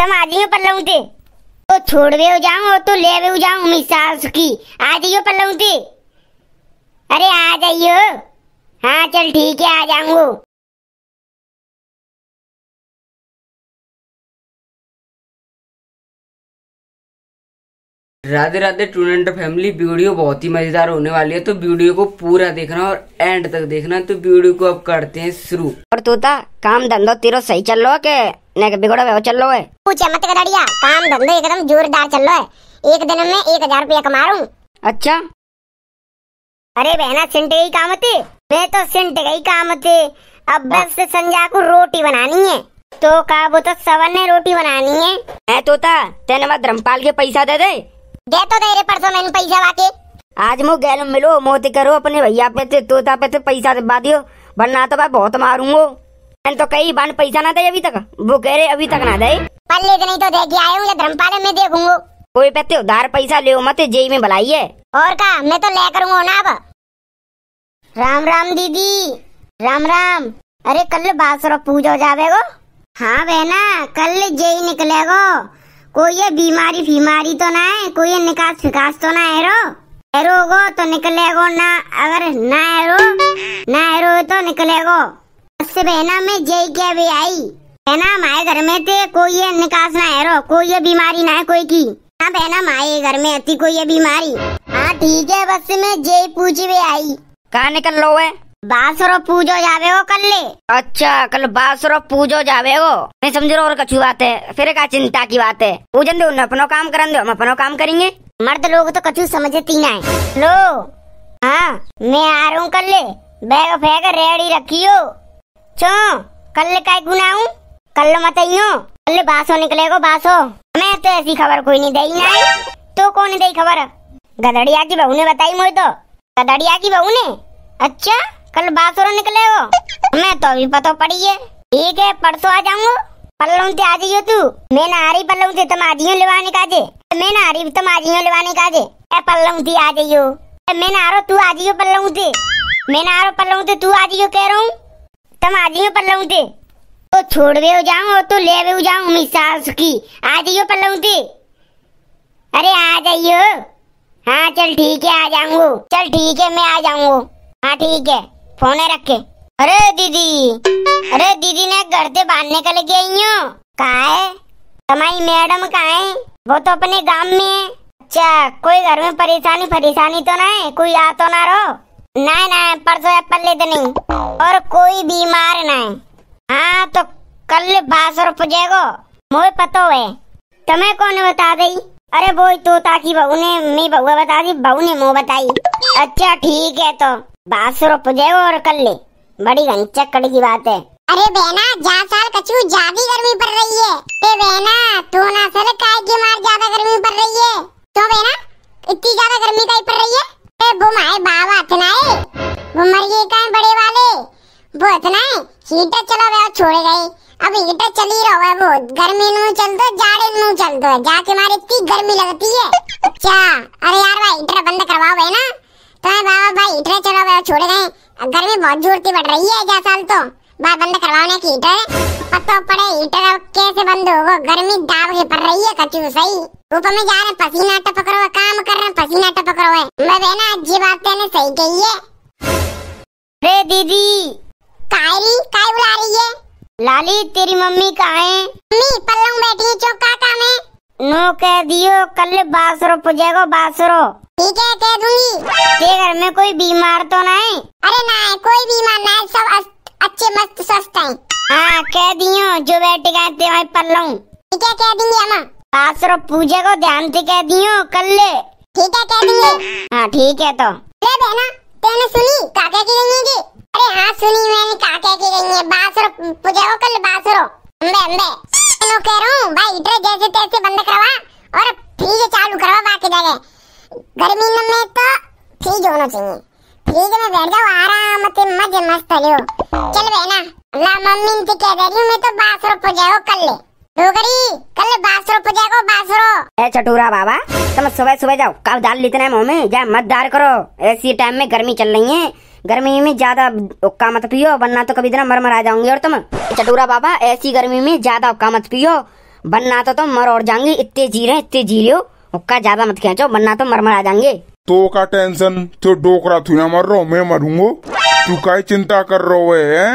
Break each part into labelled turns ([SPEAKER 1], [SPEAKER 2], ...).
[SPEAKER 1] तुम आ जाइयो पल्लू थे तो छोड़वे हो जाऊं और तो लेवे हो जाऊं मिसाल सुखी आ जाइयो पल्लू थे अरे आ जाइयो हाँ चल ठीक है
[SPEAKER 2] आ जाऊंगो Radhe Radhe student family video बहुत ही मजेदार होने वाली है तो वीडियो को पूरा देखना और एंड तक देखना तो वीडियो को
[SPEAKER 1] अब करते हैं शुरू और तोता काम धंधा तेरा सही चल रहा है नहीं बिगड़ो हो चल लो है पूछे मत कर गधड़िया काम धंधे एकदम जोरदार चल लो है एक दिन में एक हजार रूपया कमा रहा हूँ अच्छा अरे बहना सिंट गई काम थे मैं तो सिंट गई काम थे अब बस संजा को रोटी बनानी है तो का वो तो सवन ने रोटी बनानी है मैं तो था तेने मैं धर्मपाल के पैसा दे दे दे तो दे रे परसों मैंने पैसा वाके आज मु गैल मिलो मोती करो अपने भैया पे तोता पे पैसा दे दियो वरना तो मैं बहुत मारूंगा मैंने तो कई बार पैसा ना दे अभी तक वो कह रहे अभी तक ना दे पल्ले तो नहीं तो देख आया हूँ धर्मपाले में देखूंगा कोई पे उधार पैसा ले मत जे में भलाई है और का मैं तो ले करूंगा ना अब राम राम दीदी राम राम अरे कल बासुर पूजा हो जावेगो हाँ बहना कल जेई निकलेगो कोई ये बीमारी बीमारी तो ना है कोई निकास फिकास तो ना है रो एरोगो तो निकलेगो ना अगर ना एरो ना एरो तो निकलेगो उससे बहना में जय क्या भी आई बहना हमारे घर में थे कोई निकास ना है रो कोई ये बीमारी ना है कोई की हाँ बहना हमारे घर में थी कोई बीमारी हाँ ठीक है बस में जय पूछ भी आई कहा निकल लो है बासुरो पूजो जावे हो कल ले अच्छा कल बासुरो पूजो जावे हो मैं समझ रहा और कछु बात है फिर का चिंता की बात है पूजन दो अपनो काम करन दो हम अपनो काम करेंगे मर्द लोग तो कछु समझती ना है लो हाँ मैं आ रहा हूँ कल ले बैग फेंक रेडी रखियो चो कल का गुनाऊ कल मत कल बासो निकलेगो बासो मैं तो ऐसी खबर कोई नहीं दई ना तो कौन दई खबर गदड़िया की बहू ने बताई मुझे तो गदड़िया की बहू ने अच्छा कल बासो निकलेगो मैं तो अभी पता पड़ी है ठीक है परसों आ जाऊंगा पल्लू से आ जाइयो तू मैं ना आ रही पल्लू से तुम आज लेवाने का जे मैं ना आ रही तुम आज लेवाने का जे ए पल्लों से आ जाइयो मैं ना आ रहा तू आ जियो पल्लों से मैं ना आ रहा पल्लू से तू आ कह रहा हूँ तुम आ जाइयो पल्लू ते तो छोड़वे हो जाऊं और तो लेवे हो जाऊं मी सास की आ जाइयो पल्लू ते अरे आ जाइयो हाँ चल ठीक है आ जाऊंगो चल ठीक है मैं आ जाऊंगो हाँ ठीक है फोन रखे अरे दीदी अरे दीदी ने घर से बाहर निकल के आई हो कहा है तुम्हारी मैडम कहा है वो तो अपने गांव में है अच्छा कोई घर में परेशानी परेशानी तो ना है कोई आ तो ना रहो ना ना परसों एप्पल लेते तो नहीं और कोई बीमार ना है हाँ तो कल बास पुजेगो मुझे पतो है तुम्हें कौन बता दी अरे वो तो ताकि बहू ने मेरी बहुआ बता दी बहू ने मुँह बताई अच्छा ठीक है तो बास पुजेगो और कल ले बड़ी घंचक कड़ी की बात है
[SPEAKER 2] अरे बहना जा साल कछु ज्यादा गर्मी पड़ रही है ते बहना तू ना सर काय के मार जा अब हीटर तो चल ही रहा है वो गर्मी में चल दो जाड़े में चल दो जाके मारे इतनी गर्मी लगती है अच्छा अरे यार भाई इधर बंद करवाओ भाई ना तो है बाबा भाई इधर चलो भाई छोड़ गए गर्मी बहुत जोर की बढ़ रही है क्या साल तो बात बंद करवाने की हीटर पता पड़े हीटर अब कैसे बंद होगा गर्मी दाब के पड़ रही है कचू सही ऊपर में जा रहे पसीना टपक रहा है काम कर रहे पसीना टपक रहा है मैं मतलब बहना अच्छी बात तेने सही कही है अरे दीदी कायरी काय बुला लाली तेरी मम्मी कहाँ है मम्मी पल्लू बैठी चौक का काम है
[SPEAKER 1] नो कह दियो कल बासरो पुजेगो बासरो ठीक है कह दूंगी तेरे घर में कोई बीमार तो ना है अरे ना है कोई बीमार ना है सब अच्छे मस्त स्वस्थ हैं हाँ कह दियो जो बैठे गए थे वही पल्लू ठीक है कह दूंगी अम्मा बासरो पूजे को ध्यान से कह दियो कल ले ठीक है कह दूंगी हाँ ठीक है तो
[SPEAKER 2] ले बहना तेने सुनी काका की रहेंगी अरे हाँ सुनी मैंने कह के गई है बासुरो पुजाओ कल बासुरो अंबे अंबे मैं कह रहा हूँ भाई इधर जैसे तैसे बंद करवा और फ्रिज चालू करवा बाकी जगह गर्मी में तो फ्रिज होना चाहिए फ्रिज में बैठ जाओ आराम से मजे मस्त लियो चल बहना ला मम्मी इनसे तो कह दे रही हूँ मैं तो बासुरो पुजाओ कल ले डोगरी कल बासुरो पुजा को बासुरो
[SPEAKER 1] ए चटूरा बाबा तुम सुबह सुबह जाओ कब डाल लेते हैं मम्मी जा मत डार करो ऐसी टाइम में गर्मी चल रही है गर्मी में ज्यादा उक्का मत पियो वरना तो कभी इतना मरमर आ जाऊंगी और तुम चटूरा बाबा ऐसी गर्मी में ज्यादा उक्का मत पियो वरना तो तुम मर और जाऊंगी इतने जी रहे इतने जी लियो उक्का ज्यादा मत खेचो वरना तो मरमर आ जाएंगे
[SPEAKER 2] तो का टेंशन तो डोकरा तू ना मर रहो मैं मरूंगो तू का चिंता कर रहो है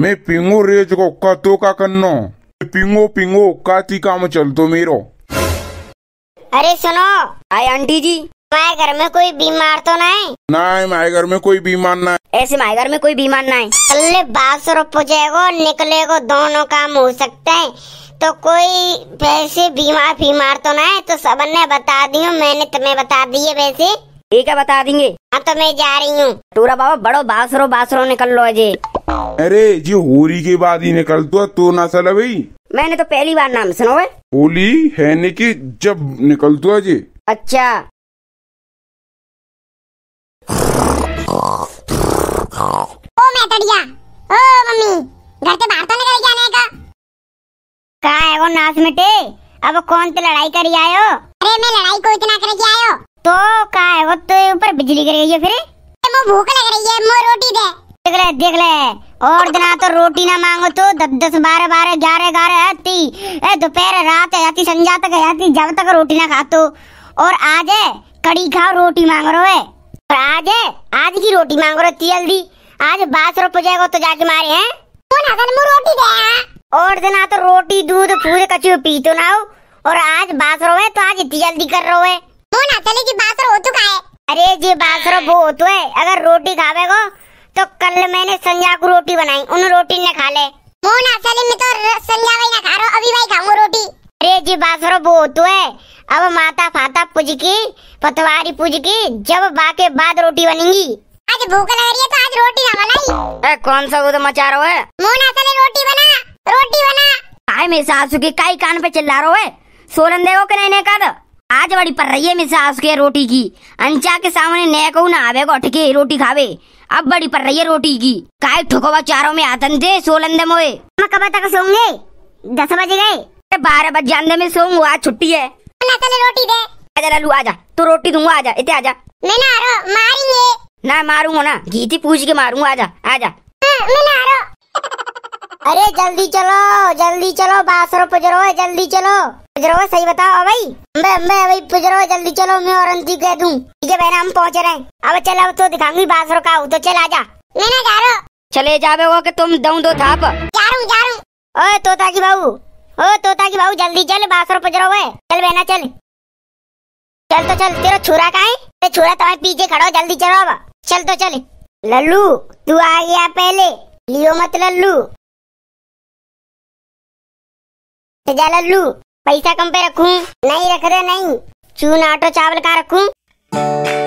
[SPEAKER 2] मैं पिंगो रेज को उक्का तो का करनो पिंगो पिंगो उक्का काम चल तो मेरो
[SPEAKER 1] अरे सुनो आए आंटी जी વાય ઘર મે કોઈ બીમાર તો નહી
[SPEAKER 2] નહી માય ઘર મે કોઈ બીમાર નહી
[SPEAKER 1] એસે માય ઘર મે કોઈ બીમાર નહી અлле બાસરો પોજેગો નીકલેગો દોનો કામ હો સકતે હે તો કોઈ પૈસે બીમાર બીમાર તો નહી તો સબને બતા દિયો મેને tumhe bata diye वैसे ठीक है बता देंगे हां तो मैं जा रही हूं टुરા બાબા બડો બાસરો બાસરો નિકલ લો અજે
[SPEAKER 2] અરે જે હોરી કે બાદ ਹੀ નિકલતુ હ તું નસલ હે ભઈ
[SPEAKER 1] મેને તો પહેલી બાર નામ સુનોએ
[SPEAKER 2] होली હે ને કી જબ નિકલતુા જી અચ્છા हाँ। ओ मैं तड़िया तो ओ मम्मी घर के बाहर तो निकल आने का
[SPEAKER 1] का है वो नाच मिटे अब कौन तो लड़ाई करी आयो अरे मैं लड़ाई को इतना करके आयो तो का है वो तो ऊपर बिजली गिर गई है फिर मो भूख लग रही है मो रोटी दे देख ले देख ले और दिना तो रोटी ना मांगो तो दस दस बारह बारह ग्यारह ग्यारह आती दोपहर रात है आती संजा तक आती जब तक रोटी ना खा तो और आज है कड़ी खाओ रोटी मांग रहे हो और आज है आज की रोटी मांगो रही जल्दी आज बास रोप हो तो जाके मारे हैं मु रोटी दे और दिन तो, तो रोटी दूध फूल कचू पी तो ना और आज बास रो है तो आज इतनी जल्दी कर रो है ना चले बास हो चुका है अरे जी रो वो होतो है अगर रोटी खावेगो तो कल मैंने संजा को रोटी बनाई उन रोटी ने खा ले वो ना चले मैं तो संजा भाई ना खा रहा अभी भाई खाऊंगा रोटी अरे जी बासरो वो तो है अब माता फाता पूज की पतवारी पूज की जब बाके बाद रोटी बनेगी
[SPEAKER 2] आज भूख लग रही है तो आज रोटी ना बनाई
[SPEAKER 1] ए कौन सा वो तो मचा रहा है मोना चले रोटी बना रोटी बना आए मेरी सासु की काई कान पे चिल्ला रहा है सोलन देखो के नहीं कर आज बड़ी पड़ रही है मेरी सासू के रोटी की अंचा के सामने नया कहू ना आवे को ठके रोटी खावे अब बड़ी पड़ रही है रोटी की काय ठुकवा चारों में आतन दे सोलन दे मोए कब तक सोंगे दस बज गए बारह बजे जानने में सोऊंगा आज छुट्टी है चले रोटी दे आजा लालू आजा तू रोटी दूंगा आजा इतने आजा मैं ना आ रहा मारेंगे ना मारूंगा ना गीती पूछ के मारूंगा आजा आजा हाँ, मैं ना आ अरे जल्दी चलो जल्दी चलो बासरो पुजरो जल्दी चलो पुजरो सही बताओ भाई मैं मैं भाई पुजरो जल्दी चलो मैं और अंजी कह दूं ठीक है बहना हम पहुंच रहे हैं अब चल अब तो दिखाऊंगी बासरो का तो चल आजा मैं ना जा रहा चले जावे हो के तुम दऊं दो थाप जा रहा हूं जा रहा हूं ओए तोता की बहू ओ तोता की बहू जल्दी चल बासर पजरो है चल बहना चल चल तो चल तेरा छुरा का है ते छुरा तुम्हारे तो पीछे खड़ा जल्दी चलो अब चल तो चल लल्लू तू आ गया पहले लियो मत लल्लू जा लल्लू पैसा कम पे रखूं नहीं रख रहे नहीं चून आटो चावल का रखूं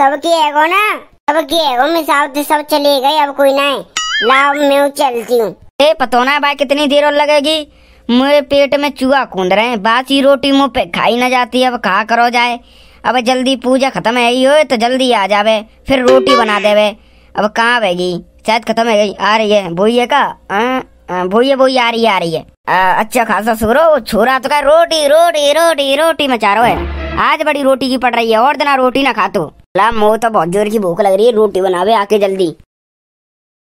[SPEAKER 1] की एगो ना की एगो मिसाव थी तो सब चले गए अब कोई ना लाओ मैं चलती हूँ ए पतोना भाई कितनी देर और लगेगी मेरे पेट में चूहा कूद रहे हैं बासी रोटी मुँह पे खाई ना जाती अब कहा करो जाए अब जल्दी पूजा खत्म है ही हो तो जल्दी आ जावे फिर रोटी बना देवे अब कहाँ बहेगी शायद खत्म है गई आ रही है भूये का भूये भूई आ रही है आ रही है आ, अच्छा खासा सुरो छोरा तो कह रोटी रोटी रोटी रोटी मचारो है आज बड़ी रोटी की पड़ रही है और दिना रोटी ना खा तू ला मो तो बहुत जोर की भूख लग रही है रोटी बनावे आके जल्दी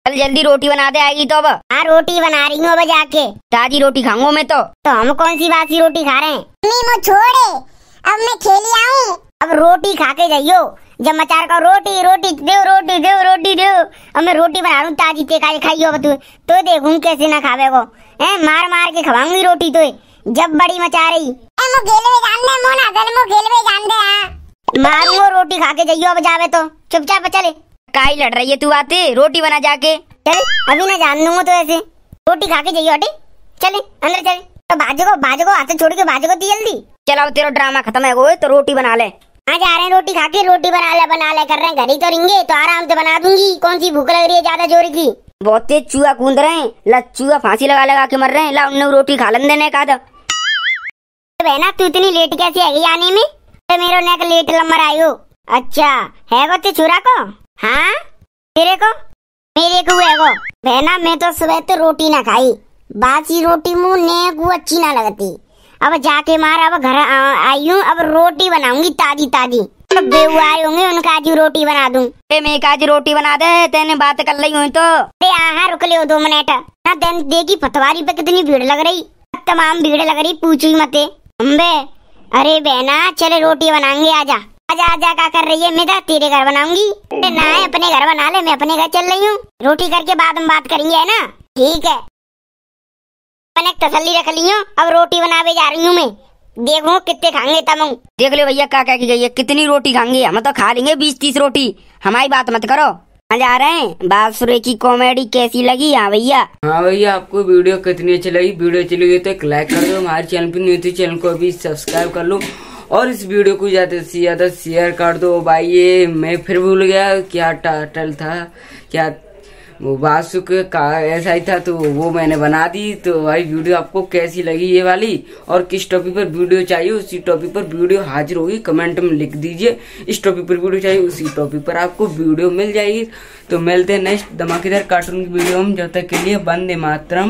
[SPEAKER 1] चल जल्दी रोटी बना दे आएगी तो अब हाँ रोटी बना रही हूँ अब जाके ताजी रोटी खाऊंगा मैं तो तो हम कौन सी बासी रोटी खा रहे हैं छोड़े अब मैं खेली आऊँ अब रोटी खा के जाइयो जब मचार का रोटी रोटी दे रोटी दे रोटी दे अब मैं रोटी बना रहा ताजी तेकारी खाई हो तू तो देखू कैसे ना खावे को है मार मार के खवाऊंगी रोटी तो जब बड़ी मचा रही मो गेल में जान दे मो ना गेल में जान दे हां मारियो रोटी खा के जाइयो अब जावे तो चुपचाप चले काई लड़ रही है तू आते रोटी बना जाके चल अभी ना जान दूंगा तो ऐसे रोटी खा के जाइयो हटे चले अंदर चले तो बाजू को बाजू को हाथ छोड़ के बाजू को दी जल्दी चलो तेरा ड्रामा खत्म है वो तो रोटी बना ले आज जा रहे हैं रोटी खा के रोटी बना ले बना ले कर रहे हैं घर ही तो रिंगे तो आराम से बना दूंगी कौन सी भूख लग रही है ज्यादा जोर की बहुत तेज चूहा कूद रहे हैं ला चूहा फांसी लगा लगा के मर रहे हैं ला उन्हें रोटी खा लेने का था बहना तू इतनी लेट कैसे है आने में ते मेरो नेक लिटिल नंबर आयो अच्छा है को ते छुरा को हां तेरे को मेरे को है को बहना मैं तो सुबह तो रोटी ना खाई बासी रोटी मु ने को अच्छी ना लगती अब जाके मार अब घर आई हूं अब रोटी बनाऊंगी ताजी ताजी तो बेबू आए होंगे उनका आज रोटी बना दूं ए मैं आज रोटी बना दे तेने बात कर ली हूँ तो अरे यहाँ रुक लियो 2 मिनट ना देन देगी पतवारी पे कितनी भीड़ लग रही तमाम भीड़ लग रही ही मत अंबे अरे बहना चले रोटी बनाएंगे आजा आजा आजा क्या कर रही है मैं तो तेरे घर बनाऊंगी ना है अपने घर बना ले मैं अपने घर चल रही हूँ रोटी करके बाद में बात करेंगे है ना ठीक है मैंने तसली रख ली हूँ अब रोटी बनावे जा रही हूँ मैं देखो कितने खाएंगे तब देख लो भैया क्या कह के जाइए कितनी रोटी खाएंगे हम तो खा लेंगे बीस तीस रोटी हमारी बात मत करो कहाँ जा रहे हैं बासुरे की कॉमेडी कैसी लगी हाँ भैया हाँ भैया आपको वीडियो कितनी अच्छी लगी वीडियो अच्छी लगी तो एक लाइक कर दो हमारे चैनल पर न्यूज चैनल को भी सब्सक्राइब कर लो और इस वीडियो को ज्यादा से ज्यादा शेयर कर दो भाई ये मैं फिर भूल गया क्या टाइटल था क्या वो बासुक का ऐसा ही था तो वो मैंने बना दी तो भाई वीडियो आपको कैसी लगी ये वाली और किस टॉपिक पर वीडियो चाहिए उसी टॉपिक पर वीडियो हाजिर होगी कमेंट में लिख दीजिए इस टॉपिक पर
[SPEAKER 2] वीडियो चाहिए उसी टॉपिक पर आपको वीडियो मिल जाएगी तो मिलते हैं नेक्स्ट धमाकेदार कार्टून की वीडियो हम जब तक के लिए बंदे मातरम